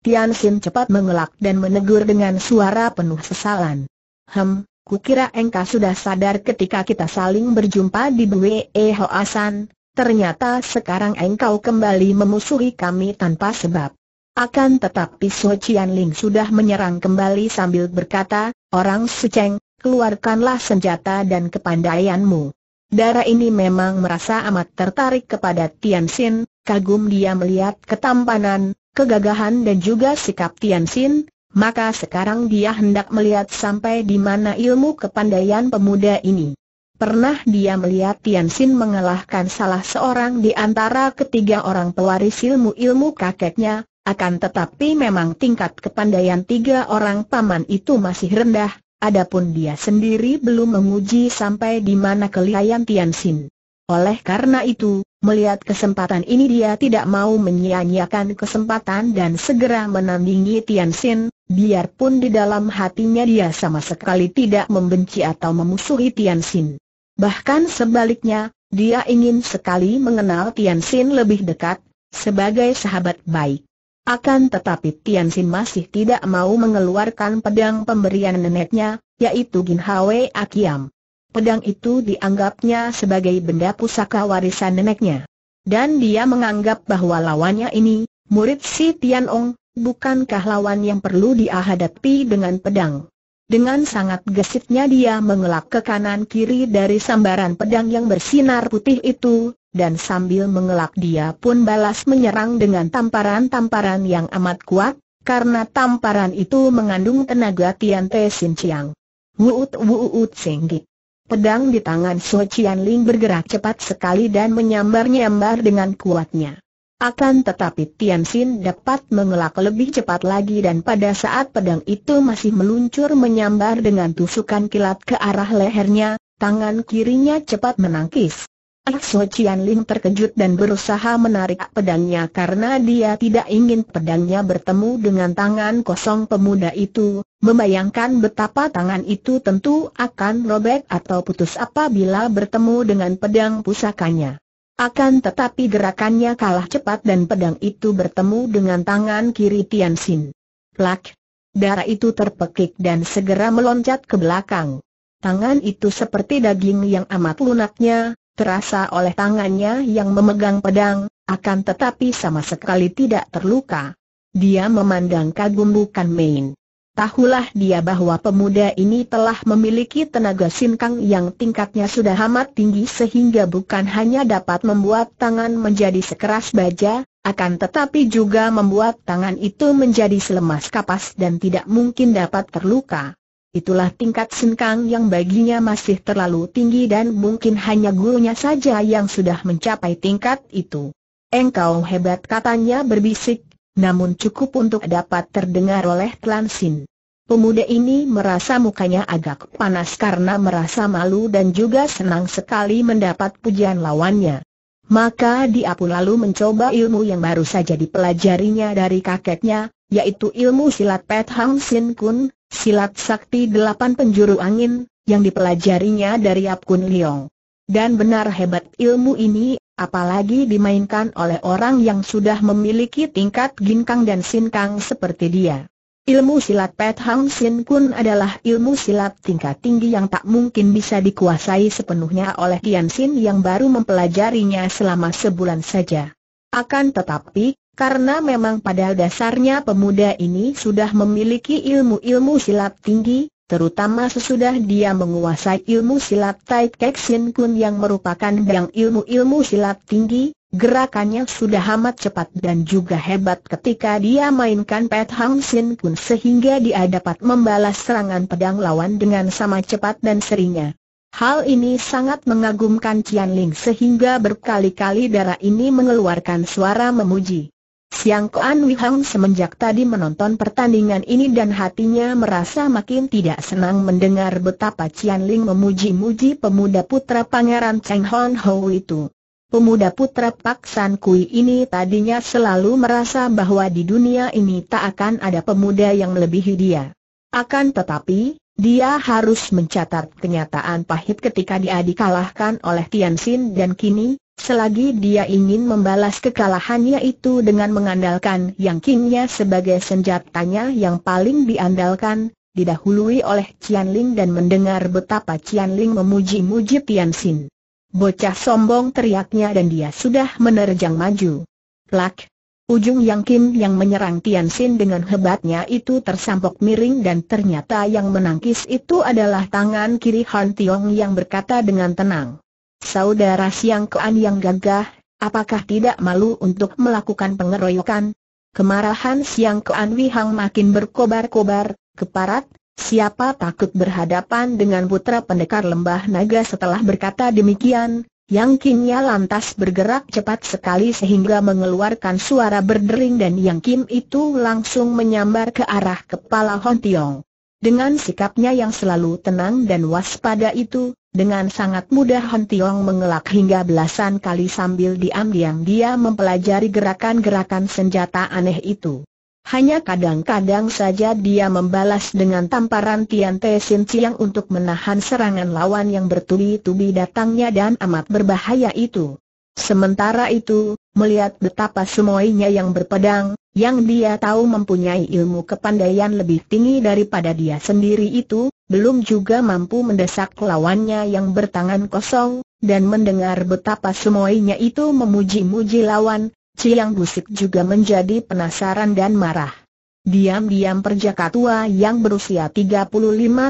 Tian Xin cepat mengelak dan menegur dengan suara penuh sesalan. Hem, kukira engkau sudah sadar ketika kita saling berjumpa di Bwe Hoasan, ternyata sekarang engkau kembali memusuhi kami tanpa sebab. Akan tetapi So Chian Ling sudah menyerang kembali sambil berkata, Orang Seceng, keluarkanlah senjata dan kepandaianmu. Dara ini memang merasa amat tertarik kepada Tian Xin, kagum dia melihat ketampanan, kegagahan dan juga sikap Tian Xin, maka sekarang dia hendak melihat sampai di mana ilmu kepandaian pemuda ini. Pernah dia melihat Tian Xin mengalahkan salah seorang di antara ketiga orang pewaris ilmu-ilmu kakeknya, akan tetapi memang tingkat kepandaian tiga orang paman itu masih rendah, Adapun dia sendiri belum menguji sampai di mana kelihayan Tian Xin. Oleh karena itu, melihat kesempatan ini dia tidak mau menyia-nyiakan kesempatan dan segera menandingi Tian Xin, biarpun di dalam hatinya dia sama sekali tidak membenci atau memusuhi Tian Xin. Bahkan sebaliknya, dia ingin sekali mengenal Tian Xin lebih dekat, sebagai sahabat baik. Akan tetapi Tian Sin masih tidak mau mengeluarkan pedang pemberian neneknya, yaitu Gin Hwe Akiam. Pedang itu dianggapnya sebagai benda pusaka warisan neneknya. Dan dia menganggap bahwa lawannya ini, murid si Tian Ong, bukankah lawan yang perlu dia hadapi dengan pedang. Dengan sangat gesitnya dia mengelak ke kanan kiri dari sambaran pedang yang bersinar putih itu, dan sambil mengelak dia pun balas menyerang dengan tamparan-tamparan yang amat kuat, karena tamparan itu mengandung tenaga Tian Te Sin Chiang. Wuut wuut singgi. Pedang di tangan Suo Chian Ling bergerak cepat sekali dan menyambar-nyambar dengan kuatnya. Akan tetapi Tian Xin dapat mengelak lebih cepat lagi dan pada saat pedang itu masih meluncur menyambar dengan tusukan kilat ke arah lehernya, tangan kirinya cepat menangkis. So Chian Ling terkejut dan berusaha menarik pedangnya karena dia tidak ingin pedangnya bertemu dengan tangan kosong pemuda itu, membayangkan betapa tangan itu tentu akan robek atau putus apabila bertemu dengan pedang pusakanya. Akan tetapi gerakannya kalah cepat dan pedang itu bertemu dengan tangan kiri Tian Xin. Plak! Darah itu terpekik dan segera meloncat ke belakang. Tangan itu seperti daging yang amat lunaknya, terasa oleh tangannya yang memegang pedang, akan tetapi sama sekali tidak terluka. Dia memandang kagum bukan main. Tahulah dia bahwa pemuda ini telah memiliki tenaga sinkang yang tingkatnya sudah amat tinggi sehingga bukan hanya dapat membuat tangan menjadi sekeras baja, akan tetapi juga membuat tangan itu menjadi selemas kapas dan tidak mungkin dapat terluka. Itulah tingkat senkang yang baginya masih terlalu tinggi dan mungkin hanya gurunya saja yang sudah mencapai tingkat itu. Engkau hebat katanya berbisik, namun cukup untuk dapat terdengar oleh Tlan Sin. Pemuda ini merasa mukanya agak panas karena merasa malu dan juga senang sekali mendapat pujian lawannya. Maka dia pun lalu mencoba ilmu yang baru saja dipelajarinya dari kakeknya, yaitu ilmu silat Pet Hang Sin Kun, silat sakti delapan penjuru angin, yang dipelajarinya dari Apkun Liong. Dan benar hebat ilmu ini, apalagi dimainkan oleh orang yang sudah memiliki tingkat ginkang dan sinkang seperti dia. Ilmu silat Pet Hang Sin Kun adalah ilmu silat tingkat tinggi yang tak mungkin bisa dikuasai sepenuhnya oleh Kian Sin yang baru mempelajarinya selama sebulan saja. Akan tetapi, karena memang pada dasarnya pemuda ini sudah memiliki ilmu-ilmu silat tinggi, terutama sesudah dia menguasai ilmu silat Tai Kek Sin Kun yang merupakan yang ilmu-ilmu silat tinggi, gerakannya sudah amat cepat dan juga hebat ketika dia mainkan Pet Hang Sin Kun sehingga dia dapat membalas serangan pedang lawan dengan sama cepat dan seringnya. Hal ini sangat mengagumkan Cian Ling sehingga berkali-kali darah ini mengeluarkan suara memuji. Siang Kuan Wihang semenjak tadi menonton pertandingan ini dan hatinya merasa makin tidak senang mendengar betapa Cian Ling memuji-muji pemuda putra pangeran Cheng Hon Ho itu. Pemuda putra Pak San Kui ini tadinya selalu merasa bahwa di dunia ini tak akan ada pemuda yang melebihi dia. Akan tetapi, dia harus mencatat kenyataan pahit ketika dia dikalahkan oleh Tian Xin dan kini, selagi dia ingin membalas kekalahannya itu dengan mengandalkan yang kingnya sebagai senjatanya yang paling diandalkan, didahului oleh Cian Ling dan mendengar betapa Cian Ling memuji-muji Tian Xin. Bocah sombong teriaknya dan dia sudah menerjang maju. Plak, Ujung Yang Kim yang menyerang Tian Xin dengan hebatnya itu tersampok miring dan ternyata yang menangkis itu adalah tangan kiri Han Tiong yang berkata dengan tenang. Saudara Siang Kean yang gagah, apakah tidak malu untuk melakukan pengeroyokan? Kemarahan Siang Kean Wihang makin berkobar-kobar, keparat, siapa takut berhadapan dengan putra pendekar lembah naga setelah berkata demikian, yang Kimnya lantas bergerak cepat sekali sehingga mengeluarkan suara berdering dan Yang Kim itu langsung menyambar ke arah kepala Hon Tiong. Dengan sikapnya yang selalu tenang dan waspada itu, dengan sangat mudah Hon Tiong mengelak hingga belasan kali sambil diam-diam dia mempelajari gerakan-gerakan senjata aneh itu. Hanya kadang-kadang saja dia membalas dengan tamparan Tian Te Sin Chiang untuk menahan serangan lawan yang bertubi-tubi datangnya dan amat berbahaya itu. Sementara itu, melihat betapa semuanya yang berpedang, yang dia tahu mempunyai ilmu kepandaian lebih tinggi daripada dia sendiri itu, belum juga mampu mendesak lawannya yang bertangan kosong, dan mendengar betapa semuanya itu memuji-muji lawan, Ciang Gusip juga menjadi penasaran dan marah. Diam-diam perjaka tua yang berusia 35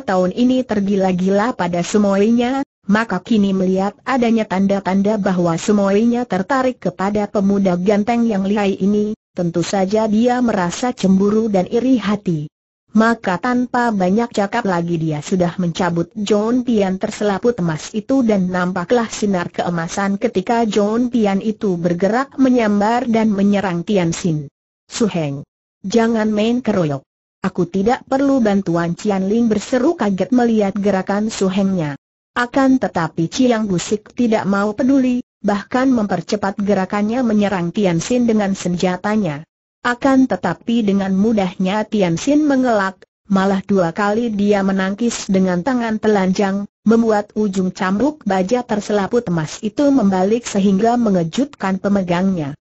tahun ini tergila-gila pada semuanya, maka kini melihat adanya tanda-tanda bahwa semuanya tertarik kepada pemuda ganteng yang lihai ini, tentu saja dia merasa cemburu dan iri hati. Maka tanpa banyak cakap lagi dia sudah mencabut John Pian terselaput emas itu dan nampaklah sinar keemasan ketika John Pian itu bergerak menyambar dan menyerang Tian Su Suheng, jangan main keroyok. Aku tidak perlu bantuan Cian Ling berseru kaget melihat gerakan Suhengnya. Akan tetapi Ciang Gusik tidak mau peduli, bahkan mempercepat gerakannya menyerang Tian Xin dengan senjatanya. Akan tetapi dengan mudahnya Tian Xin mengelak, malah dua kali dia menangkis dengan tangan telanjang, membuat ujung cambuk baja terselaput emas itu membalik sehingga mengejutkan pemegangnya.